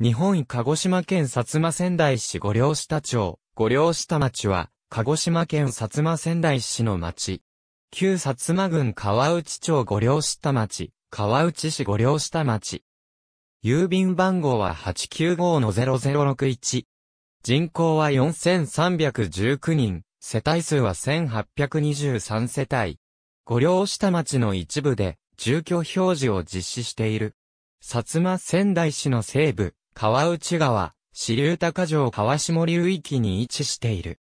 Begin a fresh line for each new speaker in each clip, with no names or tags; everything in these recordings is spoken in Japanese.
日本鹿児島県薩摩仙台市五稜下町、五稜下町は、鹿児島県薩摩仙台市の町。旧薩摩郡川内町五稜下町、川内市五稜下町。郵便番号は895-0061。人口は4319人、世帯数は1823世帯。五稜下町の一部で、住居表示を実施している。薩摩仙台市の西部、川内川、支流高城川下流域に位置している。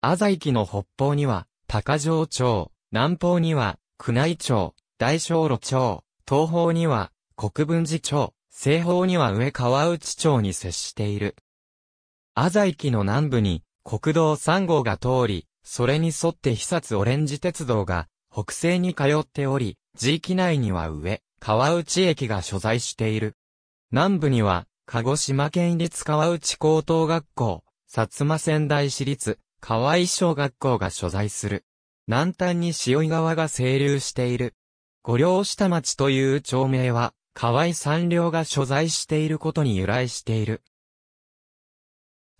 浅井木の北方には、高城町、南方には、宮内町、大正路町、東方には、国分寺町、西方には上川内町に接している。浅井木の南部に、国道3号が通り、それに沿って久殺オレンジ鉄道が、北西に通っており、地域内には上、川内駅が所在している。南部には、鹿児島県立川内高等学校、薩摩仙台市立、河井小学校が所在する。南端に潮井川が清流している。五両下町という町名は、河井三両が所在していることに由来している。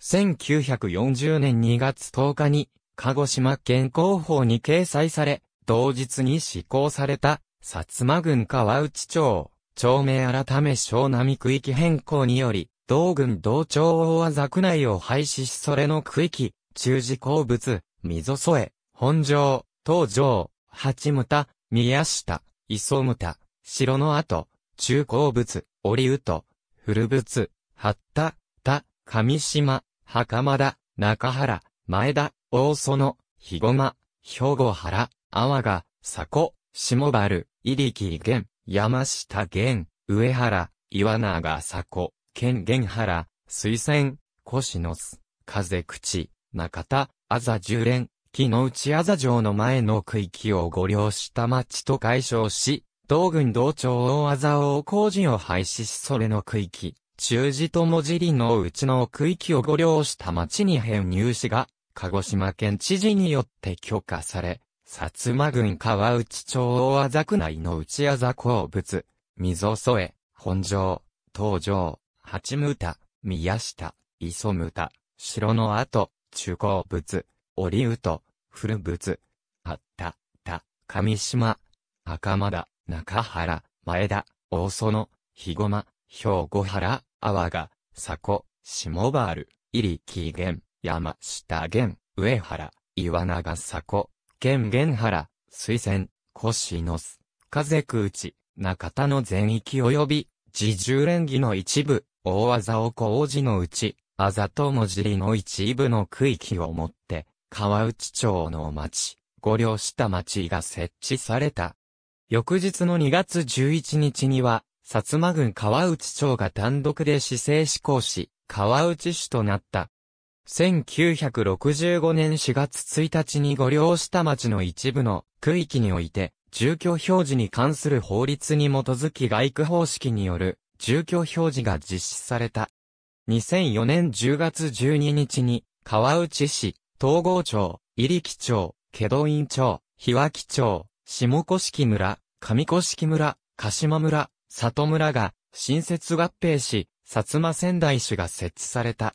1940年2月10日に、鹿児島県広報に掲載され、同日に施行された、薩摩郡川内町。町名改め湘南区域変更により、道群道長大和座区内を廃止しそれの区域、中寺鉱物、溝添、本城、東城、八牟田、宮下、磯牟田、城の跡、中鉱物、折宇古物、八田、田、上島、袴田、中原、前田、大園、肥駒、兵庫原、阿波が、佐古、下原、入木玄、山下玄、上原、岩永古、県玄原、水仙、越野須、風口、中田、あざ十連、木の内あざ城の前の区域を御領した町と解消し、道軍同庁大あざ王工事を廃止しそれの区域、中寺と文字りのうちの区域を御領した町に編入しが、鹿児島県知事によって許可され、薩摩郡川内町大字区内の内あざ鉱物、溝添、本城、東城、八牟田、宮下、磯牟田、城の跡、中鉱物、折人、古物、あった、上島、袴田、中原、前田、大園、日駒、兵庫原、阿波賀、佐古、下原、入木源、山下源、上原、岩永佐古、県源原、水仙、コシノス、風空内、中田の全域及び、自重連議の一部、大技を工事のうち、あざともじりの一部の区域をもって、川内町の町、五両下町が設置された。翌日の2月11日には、薩摩郡川内町が単独で市政施行し、川内市となった。1965年4月1日に御領下町の一部の区域において、住居表示に関する法律に基づき外区方式による住居表示が実施された。2004年10月12日に、川内市、東郷町、入木町、祁答院町、日脇町、下甑村、上甑村、鹿島村、里村が、新設合併し、薩摩仙台市が設置された。